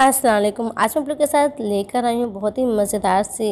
असलम आज मैं आप लोग के साथ लेकर आई हूँ बहुत ही मज़ेदार से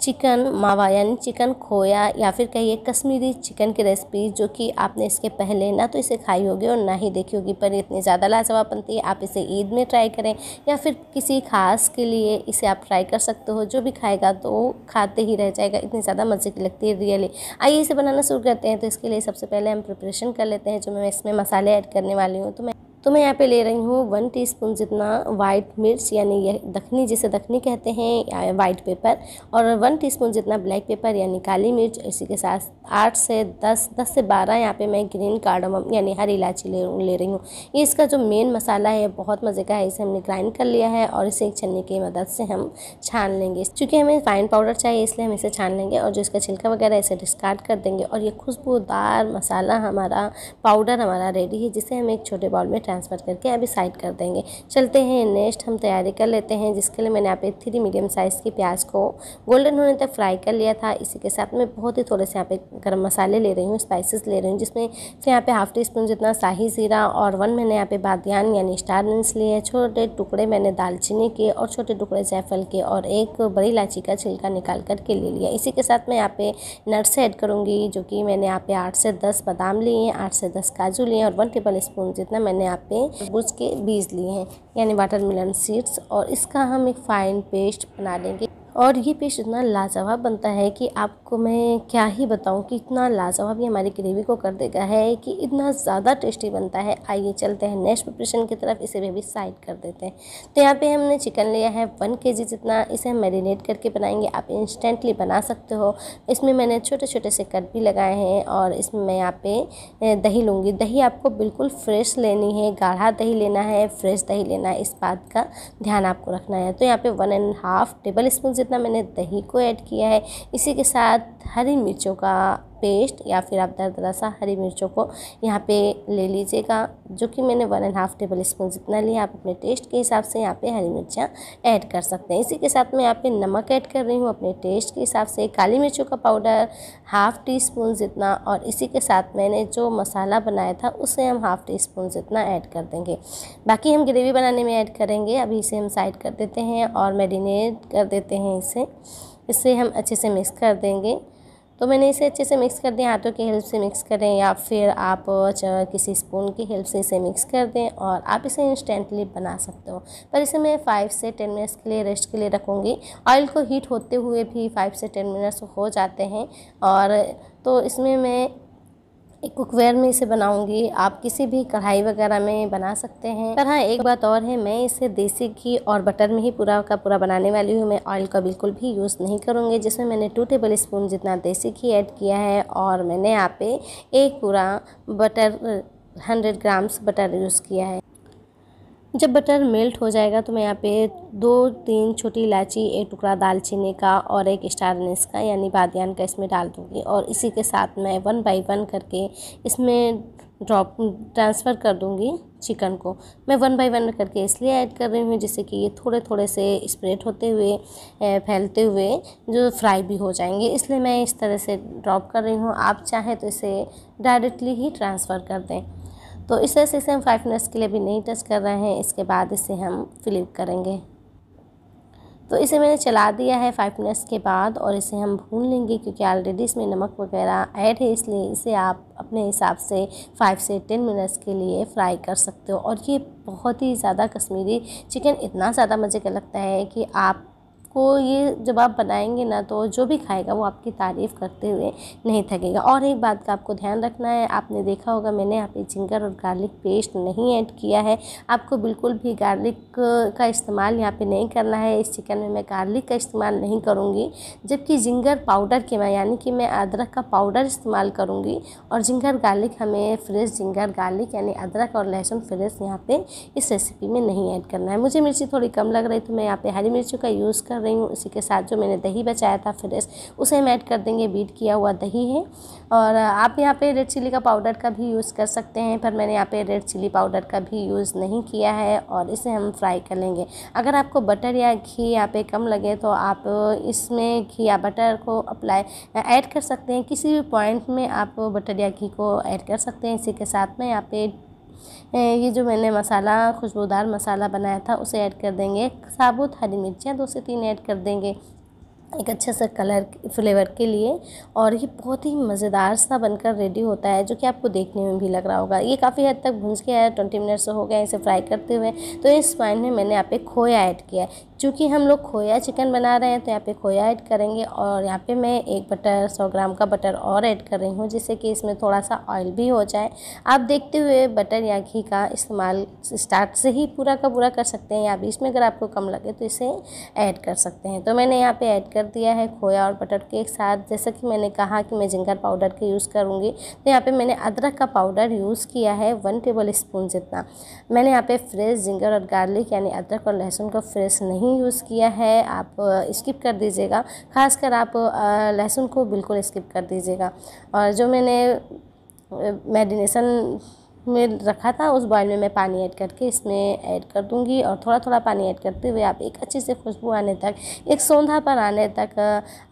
चिकन मावा यानी चिकन खोया या फिर कहिए कश्मीरी चिकन की रेसिपी जो कि आपने इसके पहले ना तो इसे खाई होगी और ना ही देखी होगी पर इतनी ज़्यादा लाजवाब बनती है आप इसे ईद में ट्राई करें या फिर किसी खास के लिए इसे आप ट्राई कर सकते हो जो भी खाएगा तो खाते ही रह जाएगा इतनी ज़्यादा मज़े की लगती है रियली आइए इसे बनाना शुरू करते हैं तो इसके लिए सबसे पहले हम प्रिपरेशन कर लेते हैं जो मैं इसमें मसाले ऐड करने वाली हूँ तो मैं तो मैं यहाँ पे ले रही हूँ वन टीस्पून जितना वाइट मिर्च यानी ये दखनी जिसे दखनी कहते हैं वाइट पेपर और वन टीस्पून जितना ब्लैक पेपर यानी काली मिर्च इसी के साथ आठ से दस दस से बारह यहाँ पे मैं ग्रीन कार्डमम यानी हरी इलायची ले ले रही हूँ ये इसका जो मेन मसाला है बहुत मज़े का है इसे हमने ग्राइंड कर लिया है और इसे एक छन्नी की मदद से हम छान लेंगे चूँकि हमें फाइन पाउडर चाहिए इसलिए हम इसे छान लेंगे और जो इसका छिलका वगैरह इसे डिस्कार्ड कर देंगे और ये खुशबूदार मसाला हमारा पाउडर हमारा रेडी है जिसे हम एक छोटे बाउल में ट्रांसफ़र करके अभी साइड कर देंगे चलते हैं नेक्स्ट हम तैयारी कर लेते हैं जिसके लिए मैंने यहाँ पे थ्री मीडियम साइज़ की प्याज को गोल्डन होने तक फ्राई कर लिया था इसी के साथ मैं बहुत ही थोड़े से यहाँ पे गर्म मसाले ले रही हूँ स्पाइसिस ले रही हूँ जिसमें से यहाँ पे हाफ़ टी स्पून जितना शाही ज़ीरा और वन मैंने यहाँ पे बादियान यानी स्टार नंस लिए छोटे टुकड़े मैंने दालचीनी के और छोटे टुकड़े जैफल के और एक बड़ी इलायची का छिलका निकाल कर के ले लिया इसी के साथ मैं यहाँ पे नट्स ऐड करूँगी जो कि मैंने यहाँ पे आठ से दस बादाम लिए हैं आठ से दस काजू लिए और वन टेबल स्पून जितना मैंने यहाँ पे तरबूज के बीज लिए हैं यानी वाटरमेलन सीड्स और इसका हम एक फाइन पेस्ट बना लेंगे और ये पेस्ट इतना लाजवाब बनता है कि आपको मैं क्या ही बताऊँ कि इतना लाजवाब ये हमारी ग्रेवी को कर देगा है कि इतना ज़्यादा टेस्टी बनता है आइए चलते हैं नेक्स्ट प्रिपरेशन की तरफ इसे भी, साइड कर देते हैं तो यहाँ पे हमने चिकन लिया है वन के जितना इसे हम मेरीनेट करके बनाएंगे आप इंस्टेंटली बना सकते हो इसमें मैंने छोटे छोटे से कट भी लगाए हैं और इसमें मैं यहाँ पे दही लूँगी दही आपको बिल्कुल फ्रेश लेनी है गाढ़ा दही लेना है फ्रेश दही लेना है इस बात का ध्यान आपको रखना है तो यहाँ पर one and half tablespoon जितना मैंने दही को ऐड किया है इसी के साथ हरी मिर्चों का पेस्ट या फिर आप दरदरा सा हरी मिर्चों को यहाँ पे ले लीजिएगा जो कि मैंने one and half tablespoon जितना लिया आप अपने टेस्ट के हिसाब से यहाँ पे हरी मिर्चियाँ ऐड कर सकते हैं इसी के साथ मैं यहाँ पे नमक ऐड कर रही हूँ अपने टेस्ट के हिसाब से काली मिर्चों का पाउडर हाफ़ टी स्पून जितना और इसी के साथ मैंने जो मसाला बनाया था उसे हम हाफ़ टी स्पून जितना ऐड कर देंगे बाकी हम ग्रेवी बनाने में ऐड करेंगे अभी इसे हम साइड कर देते हैं और मैरिनेट कर देते हैं इसे इसे हम अच्छे से मिक्स कर देंगे तो मैंने इसे अच्छे से मिक्स कर दें हाथों की हेल्प से मिक्स करें या फिर आप किसी स्पून की हेल्प से इसे मिक्स कर दें और आप इसे इंस्टेंटली बना सकते हो पर इसे मैं फ़ाइव से टेन मिनट्स के लिए रेस्ट के लिए रखूँगी ऑयल को हीट होते हुए भी फाइव से टेन मिनट्स हो जाते हैं और तो इसमें मैं एक कुकवेयर में इसे बनाऊंगी आप किसी भी कढ़ाई वगैरह में बना सकते हैं पर हाँ एक बात और है मैं इसे देसी घी और बटर में ही पूरा का पूरा बनाने वाली हूँ मैं ऑयल का बिल्कुल भी यूज़ नहीं करूँगी जिसमें मैंने टू टेबल स्पून जितना देसी घी ऐड किया है और मैंने यहाँ पे एक पूरा butter hundred grams butter use किया है जब बटर मेल्ट हो जाएगा तो मैं यहाँ पे दो तीन छोटी इलायची एक टुकड़ा दालचीनी का और एक स्टार का यानी बादियान का इसमें डाल दूँगी और इसी के साथ मैं वन बाई वन करके इसमें ड्रॉप ट्रांसफ़र कर दूँगी चिकन को मैं वन बाय वन करके इसलिए ऐड कर रही हूँ जिससे कि ये थोड़े थोड़े से स्प्रेड होते हुए फैलते हुए जो फ्राई भी हो जाएंगे इसलिए मैं इस तरह से ड्रॉप कर रही हूँ आप चाहें तो इसे डायरेक्टली ही ट्रांसफ़र कर दें तो इस से इसे हम फाइव मिनट्स के लिए भी नहीं टच कर रहे हैं इसके बाद इसे हम फ्लिप करेंगे तो इसे मैंने चला दिया है फाइव मिनट्स के बाद और इसे हम भून लेंगे क्योंकि ऑलरेडी इसमें नमक वगैरह ऐड है इसलिए इसे आप अपने हिसाब से फाइव से टेन मिनट्स के लिए फ्राई कर सकते हो और ये बहुत ही ज़्यादा कश्मीरी चिकन इतना ज़्यादा मज़े का लगता है कि आप आपको ये जब आप बनाएंगे ना तो जो भी खाएगा वो आपकी तारीफ़ करते हुए नहीं थकेगा और एक बात का आपको ध्यान रखना है आपने देखा होगा मैंने यहाँ पे जिंगर और गार्लिक पेस्ट नहीं ऐड किया है आपको बिल्कुल भी गार्लिक का इस्तेमाल यहाँ पर नहीं करना है इस चिकन में मैं गार्लिक का इस्तेमाल नहीं करूँगी जबकि जिंगर पाउडर के मैं यानी कि मैं अदरक का पाउडर इस्तेमाल करूँगी और जिंगर गार्लिक हमें फ्रेश जिंगर गार्लिक यानी अदरक और लहसुन फ्रेश यहाँ पर इस रेसिपी में नहीं ऐड करना है मुझे मिर्ची थोड़ी कम लग रही तो मैं यहाँ पर हरी मिर्ची का यूज़ कर रही रही हूँ इसी के साथ जो मैंने दही बचाया था फ्रेश उसे हम ऐड कर देंगे बीट किया हुआ दही है और आप यहाँ पे रेड चिली का पाउडर का भी यूज़ कर सकते हैं पर मैंने यहाँ पे रेड चिली पाउडर का भी यूज़ नहीं किया है और इसे हम फ्राई कर लेंगे अगर आपको बटर या घी यहाँ पे कम लगे तो आप इसमें घी या बटर को अप्लाई ऐड कर सकते हैं किसी भी पॉइंट में आप बटर या घी को ऐड कर सकते हैं इसी के साथ में यहाँ पे ये जो मैंने मसाला खुशबूदार मसाला बनाया था उसे ऐड कर देंगे साबुत हरी मिर्चियाँ दो से तीन ऐड कर देंगे एक अच्छे से कलर फ्लेवर के लिए और ये बहुत ही मज़ेदार सा बनकर रेडी होता है जो कि आपको देखने में भी लग रहा होगा ये काफ़ी हद तक भूंज गया है ट्वेंटी मिनट्स हो गए इसे फ्राई करते हुए तो इस पॉइंट में मैंने यहाँ पे खोया ऐड किया है चूँकि हम लोग खोया चिकन बना रहे हैं तो यहाँ पे खोया ऐड करेंगे और यहाँ पे मैं एक बटर सौ ग्राम का बटर और ऐड कर रही हूँ जिससे कि इसमें थोड़ा सा ऑयल भी हो जाए आप देखते हुए बटर या घी का इस्तेमाल स्टार्ट से ही पूरा का पूरा कर सकते हैं या बीच में अगर आपको कम लगे तो इसे ऐड कर सकते हैं तो मैंने यहाँ पर ऐड कर दिया है खोया और बटर के एक साथ जैसा कि मैंने कहा कि मैं जिंगर पाउडर का यूज़ करूँगी तो यहाँ पे मैंने अदरक का पाउडर यूज़ किया है वन टेबल स्पून जितना मैंने यहाँ पे फ्रेश जिंगर और गार्लिक यानी अदरक और लहसुन का फ्रेश नहीं यूज़ किया है आप स्किप कर दीजिएगा खासकर आप लहसुन को बिल्कुल स्किप कर दीजिएगा और जो मैंने मेडिनेसन में रखा था उस बॉयल में मैं पानी ऐड करके इसमें ऐड कर दूंगी और थोड़ा थोड़ा पानी ऐड करते हुए आप एक अच्छे से खुशबू आने तक एक सौंधापन आने तक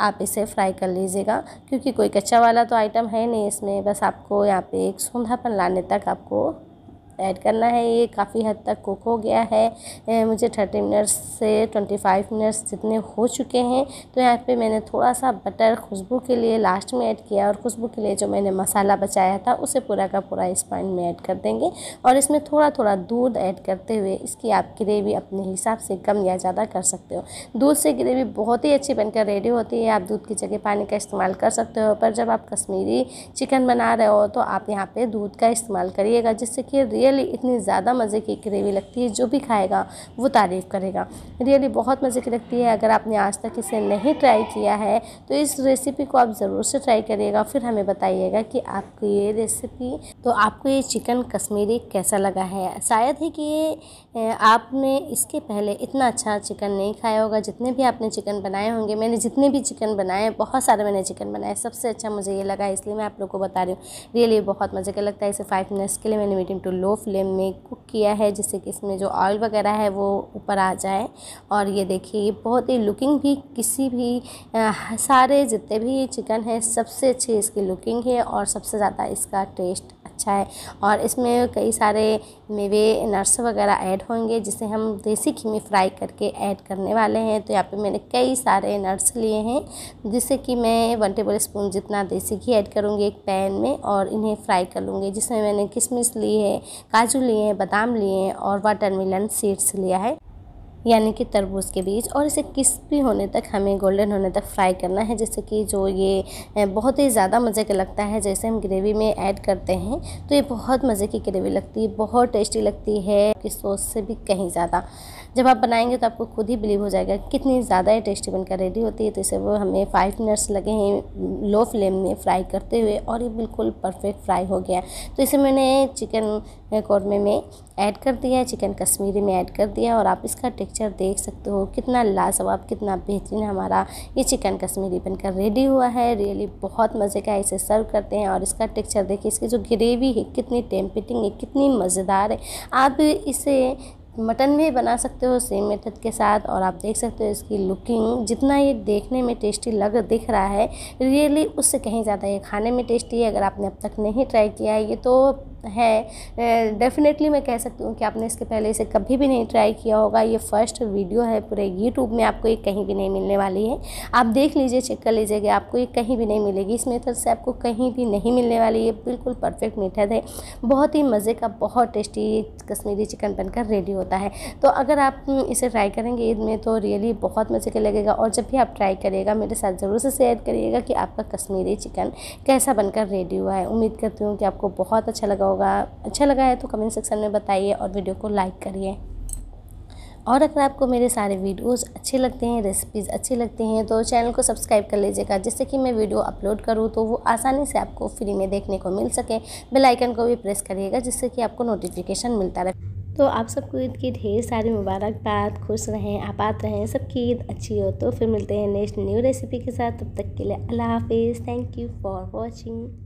आप इसे फ्राई कर लीजिएगा क्योंकि कोई कच्चा वाला तो आइटम है नहीं इसमें बस आपको यहाँ पे एक पर लाने तक आपको ऐड करना है ये काफ़ी हद तक कुक हो गया है मुझे थर्टी मिनट्स से ट्वेंटी फाइव मिनट्स जितने हो चुके हैं तो यहाँ पे मैंने थोड़ा सा बटर खुशबू के लिए लास्ट में ऐड किया और खुशबू के लिए जो मैंने मसाला बचाया था उसे पूरा का पूरा इस पॉइंट में ऐड कर देंगे और इसमें थोड़ा थोड़ा दूध ऐड करते हुए इसकी आप ग्रेवी अपने हिसाब से कम या ज़्यादा कर सकते हो दूध से ग्रेवी बहुत ही अच्छी बनकर रेडी होती है आप दूध की जगह पानी का इस्तेमाल कर सकते हो पर जब आप कश्मीरी चिकन बना रहे हो तो आप यहाँ पर दूध का इस्तेमाल करिएगा जिससे कि रियली इतनी ज़्यादा मज़े की ग्रेवी लगती है जो भी खाएगा वो तारीफ़ करेगा रियली बहुत मज़े की लगती है अगर आपने आज तक इसे नहीं ट्राई किया है तो इस रेसिपी को आप ज़रूर से ट्राई करिएगा फिर हमें बताइएगा कि आपको ये रेसिपी तो आपको ये चिकन कश्मीरी कैसा लगा है शायद ही कि आपने इसके पहले इतना अच्छा चिकन नहीं खाया होगा जितने भी आपने चिकन बनाए होंगे मैंने जितने भी चिकन बनाए बहुत सारे मैंने चिकन बनाए सबसे अच्छा मुझे ये लगा इसलिए मैं आप लोग को बता रही हूँ रियली बहुत मज़े का लगता है इसे फाइव मिनट्स के लिए मैंने मीडियम टू लो फ्लेम में कुक किया है जिससे कि इसमें जो ऑयल वगैरह है वो ऊपर आ जाए और ये देखिए ये बहुत ही लुकिंग भी किसी भी आ, सारे जितने भी चिकन है सबसे अच्छी इसकी लुकिंग है और सबसे ज़्यादा इसका टेस्ट अच्छा है और इसमें कई सारे मेवे नट्स वगैरह ऐड होंगे जिसे हम देसी घी में फ्राई करके ऐड करने वाले हैं तो यहाँ पे मैंने कई सारे नट्स लिए हैं जिससे कि मैं वन टेबल स्पून जितना देसी घी ऐड करूँगी एक पैन में और इन्हें फ्राई कर लूँगी जिसमें मैंने किशमिश ली है काजू लिए हैं बादाम लिए हैं और वाटर सीड्स लिया है यानी कि तरबूज के बीज और इसे क्रिस्पी होने तक हमें गोल्डन होने तक फ्राई करना है जैसे कि जो ये बहुत ही ज़्यादा मज़े का लगता है जैसे हम ग्रेवी में ऐड करते हैं तो ये बहुत मज़े की ग्रेवी लगती है बहुत टेस्टी लगती है कि सॉस से भी कहीं ज़्यादा जब आप बनाएंगे तो आपको खुद ही बिलीव हो जाएगा कितनी ज़्यादा ये टेस्टी बनकर रेडी होती है तो इसे वो हमें फाइव मिनट्स लगे हैं लो फ्लेम में फ्राई करते हुए और ये बिल्कुल परफेक्ट फ्राई हो गया तो इसे मैंने चिकन कौरमे में ऐड कर दिया चिकन कश्मीरी में ऐड कर दिया और आप इसका टेस्ट पिक्चर देख सकते हो कितना लाजवाब कितना बेहतरीन हमारा ये चिकन कश्मीरी बनकर रेडी हुआ है रियली बहुत मज़े का इसे सर्व करते हैं और इसका टेक्चर देखिए इसकी जो ग्रेवी है कितनी टेम्पिटिंग है कितनी मज़ेदार है आप इसे मटन में बना सकते हो सेम मेथड के साथ और आप देख सकते हो इसकी लुकिंग जितना ये देखने में टेस्टी लग दिख रहा है रियली उससे कहीं ज़्यादा ये खाने में टेस्टी है अगर आपने अब तक नहीं ट्राई किया है ये तो है डेफ़िनेटली मैं कह सकती हूँ कि आपने इसके पहले इसे कभी भी नहीं ट्राई किया होगा ये फर्स्ट वीडियो है पूरे यूट्यूब में आपको ये कहीं भी नहीं मिलने वाली है आप देख लीजिए चेक कर लीजिएगा आपको ये कहीं भी नहीं मिलेगी इस मेथड तो से आपको कहीं भी नहीं मिलने वाली ये बिल्कुल परफेक्ट मेथड है बहुत ही मज़े का बहुत टेस्टी कश्मीरी चिकन बनकर रेडी होता है तो अगर आप हम्म, इसे ट्राई करेंगे ईद में तो रियली बहुत मज़े का लगेगा और जब भी आप ट्राई करिएगा मेरे साथ ज़रूर से शेयर करिएगा कि आपका कश्मीरी चिकन कैसा बनकर रेडी हुआ है उम्मीद करती हूँ कि आपको बहुत अच्छा लगा होगा होगा अच्छा लगा है तो कमेंट सेक्शन में बताइए और वीडियो को लाइक करिए और अगर आपको मेरे सारे वीडियोस अच्छे लगते हैं रेसिपीज़ अच्छी लगती हैं तो चैनल को सब्सक्राइब कर लीजिएगा जिससे कि मैं वीडियो अपलोड करूँ तो वो आसानी से आपको फ्री में देखने को मिल सके बेल आइकन को भी प्रेस करिएगा जिससे कि आपको नोटिफिकेशन मिलता रहे तो आप सबको ईद की ढेर सारी मुबारकबाद खुश रहें आपात रहें सबकी ईद अच्छी हो तो फिर मिलते हैं नेक्स्ट न्यू रेसिपी के साथ तब तक के लिए अल्लाह हाफिज़ थैंक यू फॉर वॉचिंग